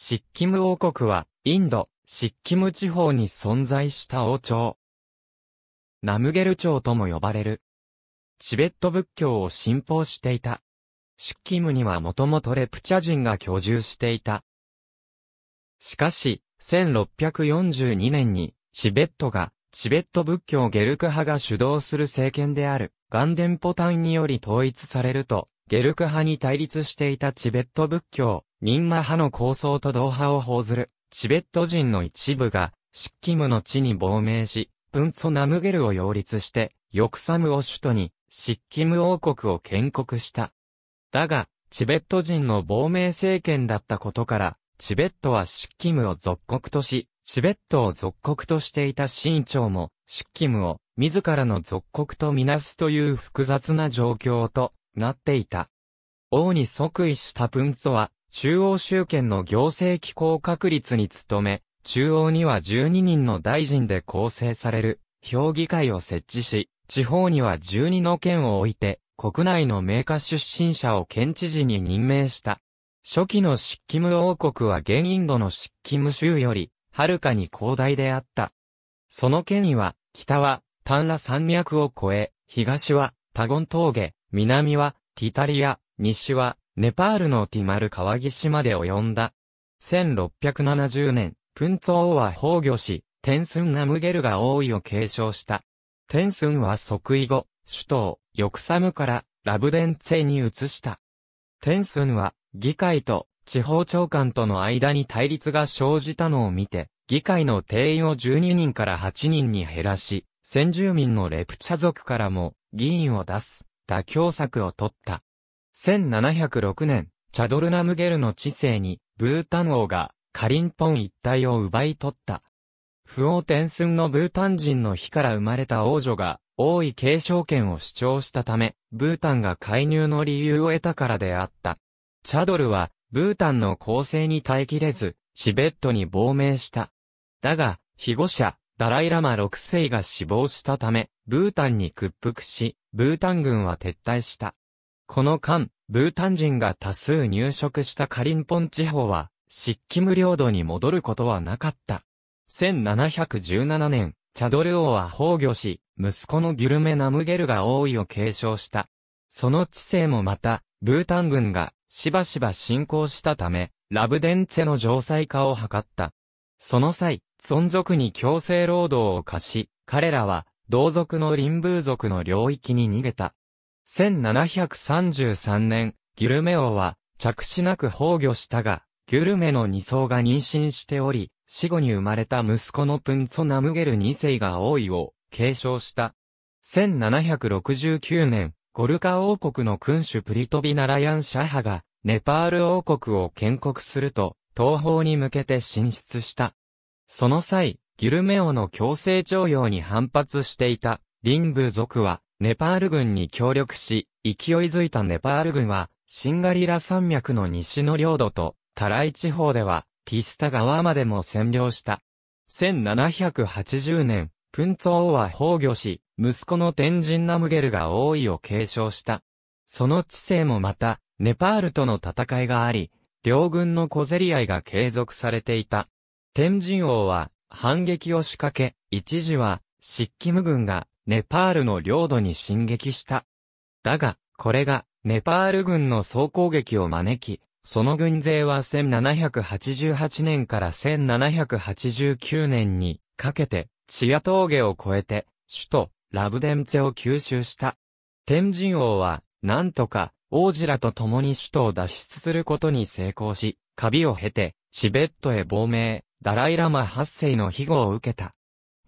シッキム王国は、インド、シッキム地方に存在した王朝。ナムゲル朝とも呼ばれる。チベット仏教を信奉していた。シッキムにはもともとレプチャ人が居住していた。しかし、1642年に、チベットが、チベット仏教ゲルク派が主導する政権である、ガンデンポタンにより統一されると、ゲルク派に対立していたチベット仏教、ンマ派の構想と同派を報ずる、チベット人の一部が、シッキムの地に亡命し、プンツォナムゲルを擁立して、ヨクサムを首都に、シッキム王国を建国した。だが、チベット人の亡命政権だったことから、チベットはシッキムを属国とし、チベットを属国としていた新朝も、シッキムを自らの属国とみなすという複雑な状況となっていた。王に即位したプンツォは、中央集権の行政機構確立に努め、中央には12人の大臣で構成される、評議会を設置し、地方には12の県を置いて、国内の名家出身者を県知事に任命した。初期の漆器務王国は現インドの漆器務州より、はるかに広大であった。その県には、北は、丹羅山脈を越え、東は、タゴン峠、南は、ティタリア、西は、ネパールのティマル川岸まで及んだ。1670年、プンツォーは崩御し、テンスンナムゲルが王位を継承した。テンスンは即位後、首都、ヨクサムからラブデンツェに移した。テンスンは、議会と地方長官との間に対立が生じたのを見て、議会の定員を12人から8人に減らし、先住民のレプチャ族からも議員を出す妥協策を取った。1706年、チャドルナムゲルの治世に、ブータン王が、カリンポン一帯を奪い取った。不王天寸のブータン人の火から生まれた王女が、王位継承権を主張したため、ブータンが介入の理由を得たからであった。チャドルは、ブータンの構成に耐えきれず、チベットに亡命した。だが、被護者、ダライラマ6世が死亡したため、ブータンに屈服し、ブータン軍は撤退した。この間、ブータン人が多数入植したカリンポン地方は、シッキム領土に戻ることはなかった。1717年、チャドル王は崩御し、息子のギュルメ・ナムゲルが王位を継承した。その知性もまた、ブータン軍がしばしば侵攻したため、ラブデンツェの城塞化を図った。その際、存続に強制労働を課し、彼らは同族の林部族の領域に逃げた。1733年、ギュルメ王は、着しなく崩御したが、ギュルメの二層が妊娠しており、死後に生まれた息子のプンツォナムゲル二世が王位を継承した。1769年、ゴルカ王国の君主プリトビナラヤンシャハが、ネパール王国を建国すると、東方に向けて進出した。その際、ギルメオの強制徴用に反発していた、リンブ族は、ネパール軍に協力し、勢いづいたネパール軍は、シンガリラ山脈の西の領土と、タライ地方では、ティスタ川までも占領した。1780年、プンツォーは崩御し、息子の天神ナムゲルが王位を継承した。その知性もまた、ネパールとの戦いがあり、両軍の小競り合いが継続されていた。天神王は、反撃を仕掛け、一時は、シッキム軍が、ネパールの領土に進撃した。だが、これが、ネパール軍の総攻撃を招き、その軍勢は1788年から1789年にかけて、チア峠を越えて、首都、ラブデンツェを吸収した。天神王は、なんとか、王子らと共に首都を脱出することに成功し、カビを経て、チベットへ亡命、ダライラマ8世の庇護を受けた。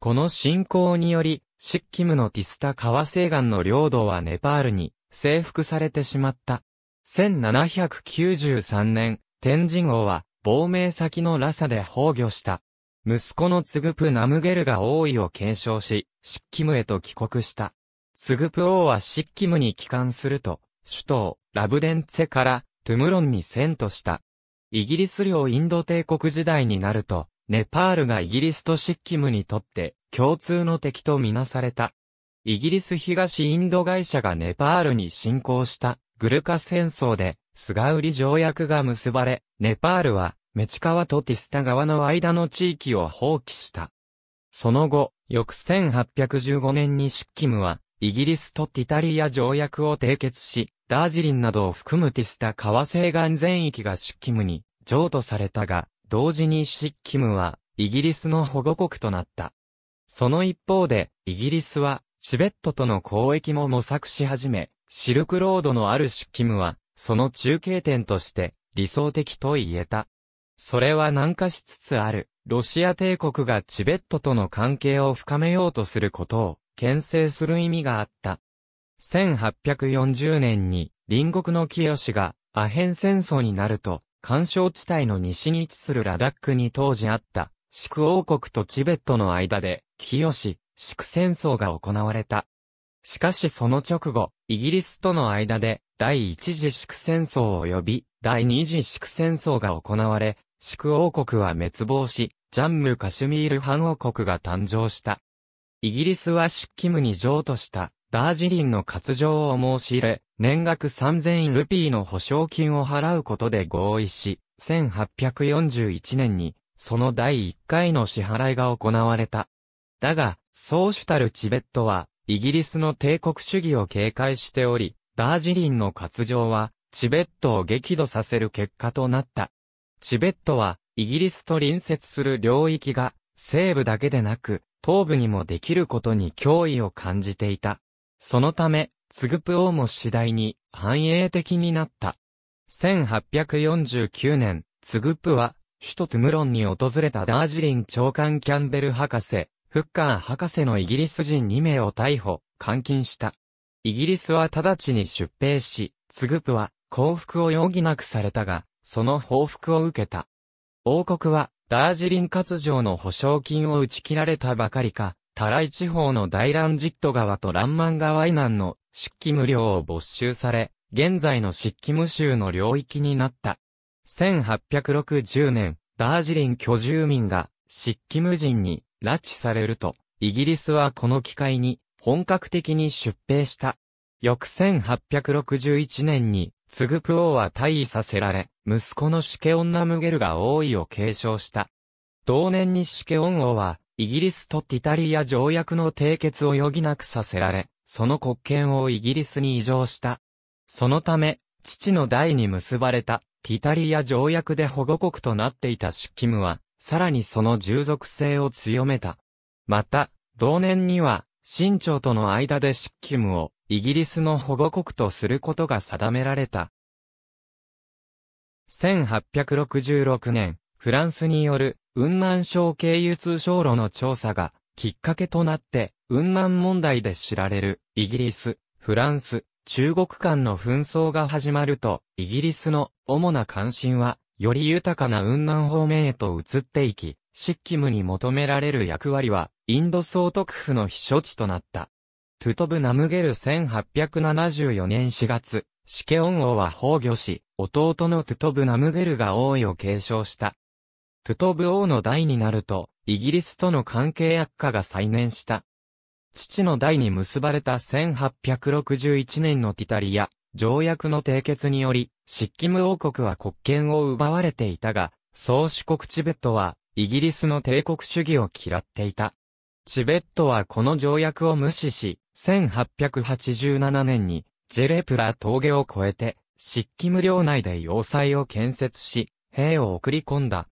この信仰により、シッキムのティスタ川西岸の領土はネパールに征服されてしまった。1793年、天神王は亡命先のラサで崩御した。息子のツグプナムゲルが王位を継承し、シッキムへと帰国した。ツグプ王はシッキムに帰還すると、首都、ラブデンツェからトゥムロンに遷都した。イギリス領インド帝国時代になると、ネパールがイギリスとシッキムにとって共通の敵とみなされた。イギリス東インド会社がネパールに侵攻したグルカ戦争で、スガウリ条約が結ばれ、ネパールはメチカワとティスタ川の間の地域を放棄した。その後、翌1815年にシッキムは、イギリスとティタリア条約を締結し、ダージリンなどを含むティスタ川西岸全域がシッキムに譲渡されたが、同時にシッキムはイギリスの保護国となった。その一方で、イギリスは、チベットとの交易も模索し始め、シルクロードのあるシキムは、その中継点として、理想的と言えた。それは南下しつつある、ロシア帝国がチベットとの関係を深めようとすることを、牽制する意味があった。1840年に、隣国の清が、アヘン戦争になると、干渉地帯の西に位置するラダックに当時あった、宿王国とチベットの間で、清志、祝戦争が行われた。しかしその直後、イギリスとの間で、第一次祝戦争及び、第二次祝戦争が行われ、祝王国は滅亡し、ジャンム・カシュミール藩王国が誕生した。イギリスは出勤務に譲渡した、ダージリンの割譲を申し入れ、年額3000ルピーの保証金を払うことで合意し、1841年に、その第1回の支払いが行われた。だが、そ主たるチベットは、イギリスの帝国主義を警戒しており、ダージリンの割動は、チベットを激怒させる結果となった。チベットは、イギリスと隣接する領域が、西部だけでなく、東部にもできることに脅威を感じていた。そのため、ツグプ王も次第に繁栄的になった。1849年、ツグプは、首都トゥムロンに訪れたダージリン長官キャンベル博士、フッカー博士のイギリス人2名を逮捕、監禁した。イギリスは直ちに出兵し、ツグプは降伏を余儀なくされたが、その報復を受けた。王国は、ダージリン割譲の保証金を打ち切られたばかりか、タライ地方の大ランジット川とランマン川以南の湿気無料を没収され、現在の湿気無臭の領域になった。1860年、ダージリン居住民が湿気無人に拉致されると、イギリスはこの機会に本格的に出兵した。翌1861年に、ツグプ王は退位させられ、息子のシケオンナムゲルが王位を継承した。同年にシケオン王は、イギリスとティタリア条約の締結を余儀なくさせられ、その国権をイギリスに移譲した。そのため、父の代に結ばれた、ティタリア条約で保護国となっていたシッキムは、さらにその従属性を強めた。また、同年には、清朝との間で執ッムをイギリスの保護国とすることが定められた。1866年、フランスによる雲南省経由通商路の調査がきっかけとなって、雲南問題で知られるイギリス、フランス、中国間の紛争が始まると、イギリスの主な関心はより豊かな雲南方面へと移っていき、シッキムに求められる役割は、インド総督府の避暑地となった。トゥトブ・ナムゲル1874年4月、シケオン王は崩御し、弟のトゥトブ・ナムゲルが王位を継承した。トゥトブ王の代になると、イギリスとの関係悪化が再燃した。父の代に結ばれた1861年のティタリア条約の締結により、シッキム王国は国権を奪われていたが、宗主国チベットは、イギリスの帝国主義を嫌っていた。チベットはこの条約を無視し、1887年に、ジェレプラ峠を越えて、シッキム領内で要塞を建設し、兵を送り込んだ。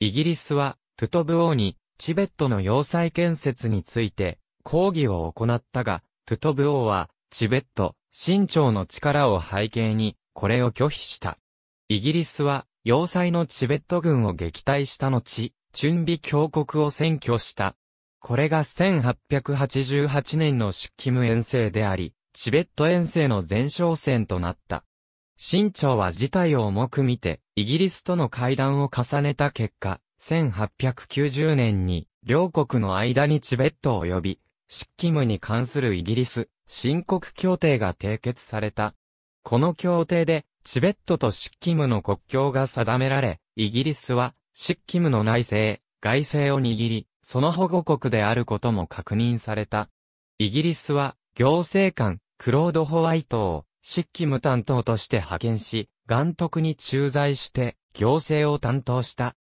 イギリスは、トゥトブ王に、チベットの要塞建設について、抗議を行ったが、トゥトブ王は、チベット、清朝の力を背景に、これを拒否した。イギリスは、要塞のチベット軍を撃退した後、チュンビ峡谷を占拠した。これが1888年のシッキム遠征であり、チベット遠征の前哨戦となった。清朝は事態を重く見て、イギリスとの会談を重ねた結果、1890年に、両国の間にチベットを呼び、シッキムに関するイギリス、新国協定が締結された。この協定で、チベットとシッキムの国境が定められ、イギリスは、シッキムの内政、外政を握り、その保護国であることも確認された。イギリスは、行政官、クロード・ホワイトを、シッキム担当として派遣し、元徳に駐在して、行政を担当した。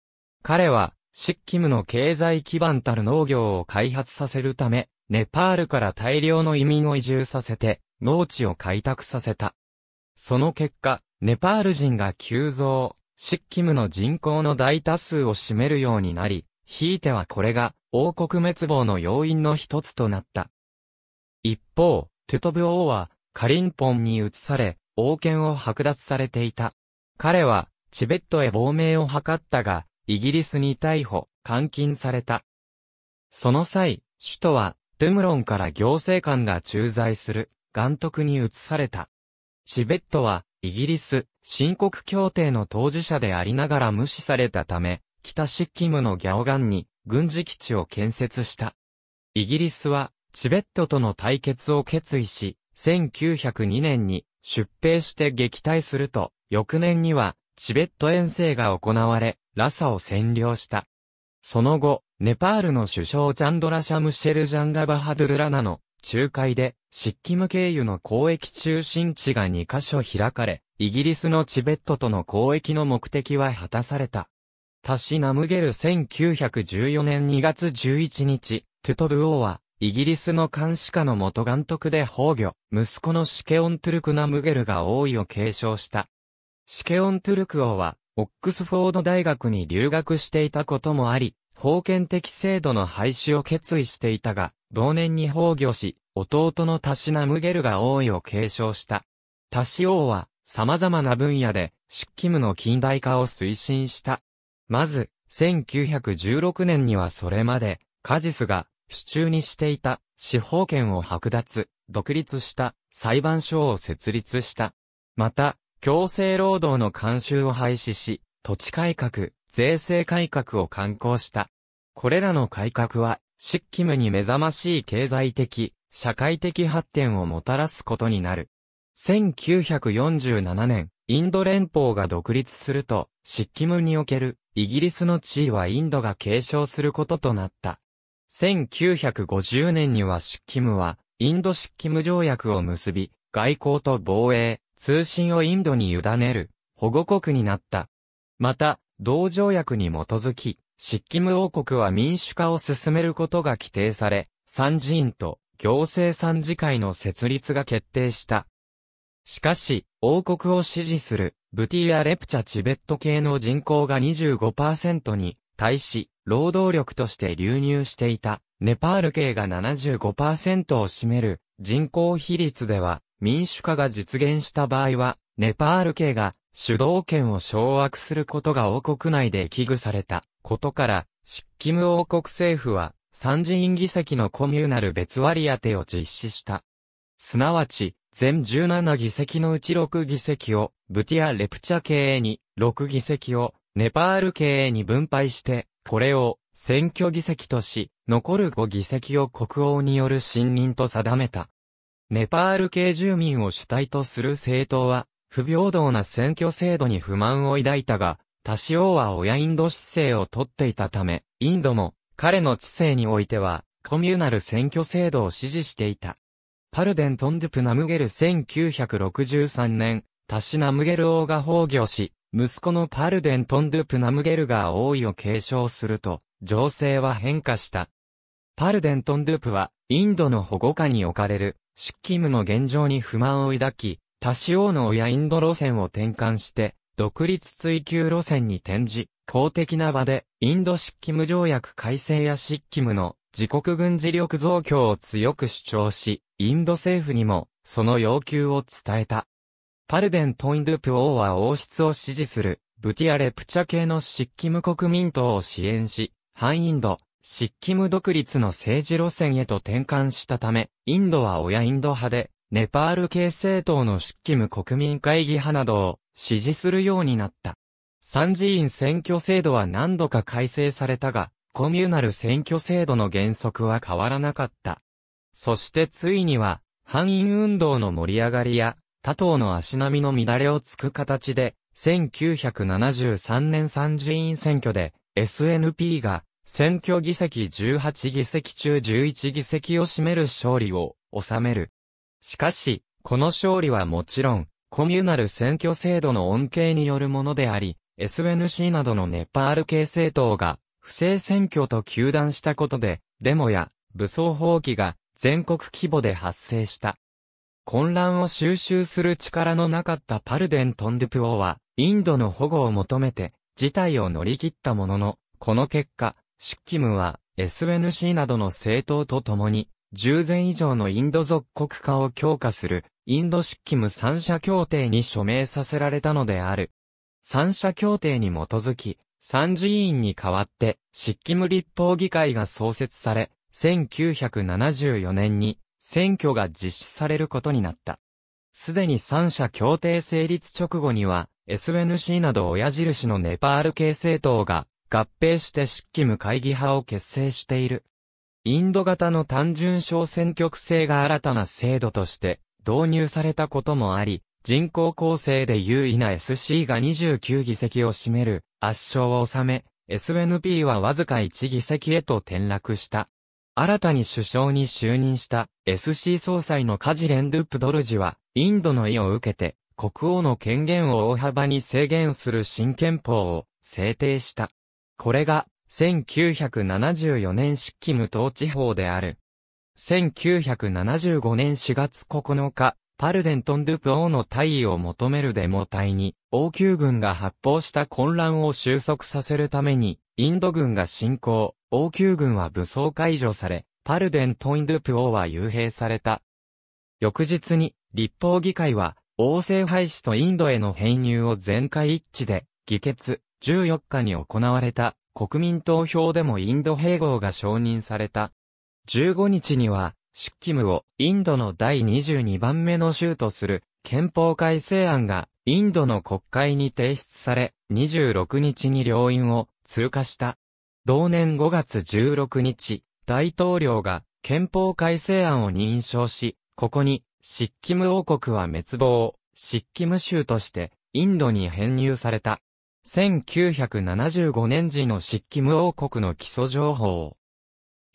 彼は、シッキムの経済基盤たる農業を開発させるため、ネパールから大量の移民を移住させて、農地を開拓させた。その結果、ネパール人が急増、シッキムの人口の大多数を占めるようになり、ひいてはこれが王国滅亡の要因の一つとなった。一方、トゥトブ王は、カリンポンに移され、王権を剥奪されていた。彼は、チベットへ亡命を図ったが、イギリスに逮捕、監禁された。その際、首都は、トゥムロンから行政官が駐在する、監督に移された。チベットは、イギリス、新国協定の当事者でありながら無視されたため、北シッキムのギャオガンに軍事基地を建設した。イギリスは、チベットとの対決を決意し、1902年に出兵して撃退すると、翌年には、チベット遠征が行われ、ラサを占領した。その後、ネパールの首相チャンドラシャムシェル・ジャンガバハドゥルラナの仲介で、シッキム経由の交易中心地が2カ所開かれ、イギリスのチベットとの交易の目的は果たされた。タシナムゲル1914年2月11日、トゥトブ王は、イギリスの監視下の元監督で崩御、息子のシケオントゥルクナムゲルが王位を継承した。シケオントゥルク王は、オックスフォード大学に留学していたこともあり、封建的制度の廃止を決意していたが、同年に崩御し、弟のタシナムゲルが王位を継承した。タシ王は、様々な分野で、執器務の近代化を推進した。まず、1916年にはそれまで、カジスが、手中にしていた、司法権を剥奪、独立した、裁判所を設立した。また、強制労働の慣習を廃止し、土地改革、税制改革を刊行した。これらの改革は、執器務に目覚ましい経済的、社会的発展をもたらすことになる。1947年、インド連邦が独立すると、シッキムにおけるイギリスの地位はインドが継承することとなった。1950年にはシッキムは、インドシッキム条約を結び、外交と防衛、通信をインドに委ねる、保護国になった。また、同条約に基づき、シッキム王国は民主化を進めることが規定され、三人と行政参事会の設立が決定した。しかし、王国を支持する、ブティやレプチャチベット系の人口が25%に、対し、労働力として流入していた、ネパール系が75%を占める、人口比率では、民主化が実現した場合は、ネパール系が主導権を掌握することが王国内で危惧されたことから、執ム王国政府は三次院議席のコミューナル別割り当てを実施した。すなわち、全17議席のうち6議席を、ブティア・レプチャ経営に、6議席を、ネパール経営に分配して、これを、選挙議席とし、残る5議席を国王による信任と定めた。ネパール系住民を主体とする政党は、不平等な選挙制度に不満を抱いたが、多少は親インド姿勢をとっていたため、インドも彼の知性においては、コミュナル選挙制度を支持していた。パルデントン・ドゥ・プナムゲル1963年、タシナムゲル王が崩御し、息子のパルデントン・ドゥ・プナムゲルが王位を継承すると、情勢は変化した。パルデントン・ドゥプは、インドの保護下に置かれる、シッキムの現状に不満を抱き、タシ王の親インド路線を転換して、独立追求路線に転じ、公的な場で、インド式務条約改正や式務の自国軍事力増強を強く主張し、インド政府にも、その要求を伝えた。パルデン・トインドゥプ王は王室を支持する、ブティア・レプチャ系の執器無国民党を支援し、反インド、漆器無独立の政治路線へと転換したため、インドは親インド派で、ネパール系政党の執器無国民会議派などを支持するようになった。参事院選挙制度は何度か改正されたが、コミュナル選挙制度の原則は変わらなかった。そしてついには、反院運動の盛り上がりや、他党の足並みの乱れをつく形で、1973年参事院選挙で、SNP が、選挙議席18議席中11議席を占める勝利を収める。しかし、この勝利はもちろん、コミュナル選挙制度の恩恵によるものであり、SNC などのネパール系政党が、不正選挙と糾弾したことで、デモや武装放棄が全国規模で発生した。混乱を収集する力のなかったパルデン・トンデプオは、インドの保護を求めて、事態を乗り切ったものの、この結果、シッキムは SNC などの政党と共に、従前以上のインド属国化を強化するインド式務三者協定に署名させられたのである。三者協定に基づき、参事委員に代わって、漆器務立法議会が創設され、1974年に選挙が実施されることになった。すでに三者協定成立直後には、SNC など親印のネパール系政党が合併して漆器務会議派を結成している。インド型の単純小選挙区制が新たな制度として導入されたこともあり、人口構成で優位な SC が29議席を占める圧勝を収め、SNP はわずか1議席へと転落した。新たに首相に就任した SC 総裁のカジレン・ドゥ・プドルジは、インドの意を受けて、国王の権限を大幅に制限する新憲法を制定した。これが、1974年機無党地方である。1975年4月9日、パルデントン・ドゥ・プオーの退位を求めるデモ隊に、王宮軍が発砲した混乱を収束させるために、インド軍が侵攻、王宮軍は武装解除され、パルデントン・ドゥ・プオーは幽閉された。翌日に、立法議会は、王政廃止とインドへの編入を全会一致で、議決、14日に行われた、国民投票でもインド併合が承認された。15日には、シッキムをインドの第22番目の州とする憲法改正案がインドの国会に提出され、26日に両院を通過した。同年5月16日、大統領が憲法改正案を認証し、ここに、シッキム王国は滅亡、シッキム州としてインドに編入された。1975年時のシッキム王国の基礎情報を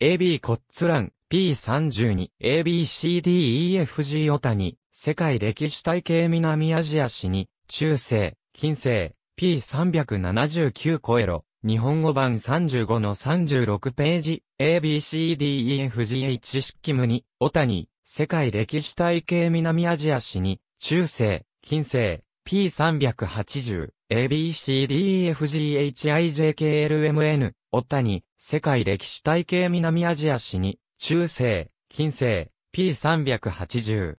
AB コッツラン、P32、ABCDEFG オタニ、世界歴史体系南アジア史に、中世、近世、P379 コエロ、日本語版35の36ページ、ABCDEFGH 式無に、オタニ、世界歴史体系南アジア史に、中世、近世、P380、ABCDEFGHIJKLMN、おたに、世界歴史体系南アジア史に、中世、近世、P380。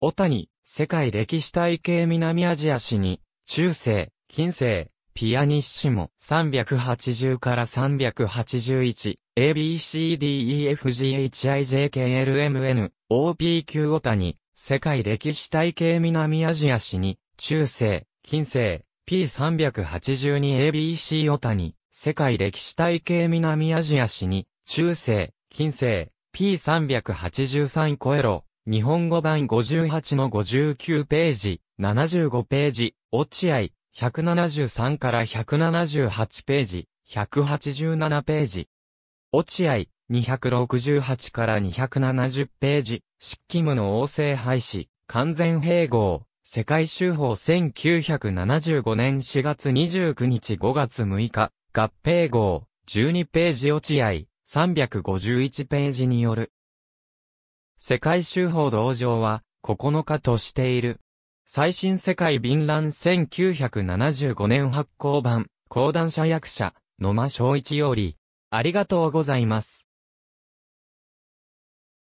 おたに、世界歴史体系南アジア史に、中世、近世、ピアニッシモ380から381、ABCDEFGHIJKLMN、OPQ オタに、世界歴史体系南アジア史に、中世、近世、P382ABC オタに、世界歴史体系南アジア史に、中世、近世、P383 超えろ、日本語版58の59ページ、75ページ、落合、173から178ページ、187ページ。落合、268から270ページ、執器務の王政廃止、完全併合、世界修法1975年4月29日5月6日、合併号、12ページ落合、351ページによる。世界州法道場は、9日としている。最新世界便乱1975年発行版、講談社役者、野間正一より、ありがとうございます。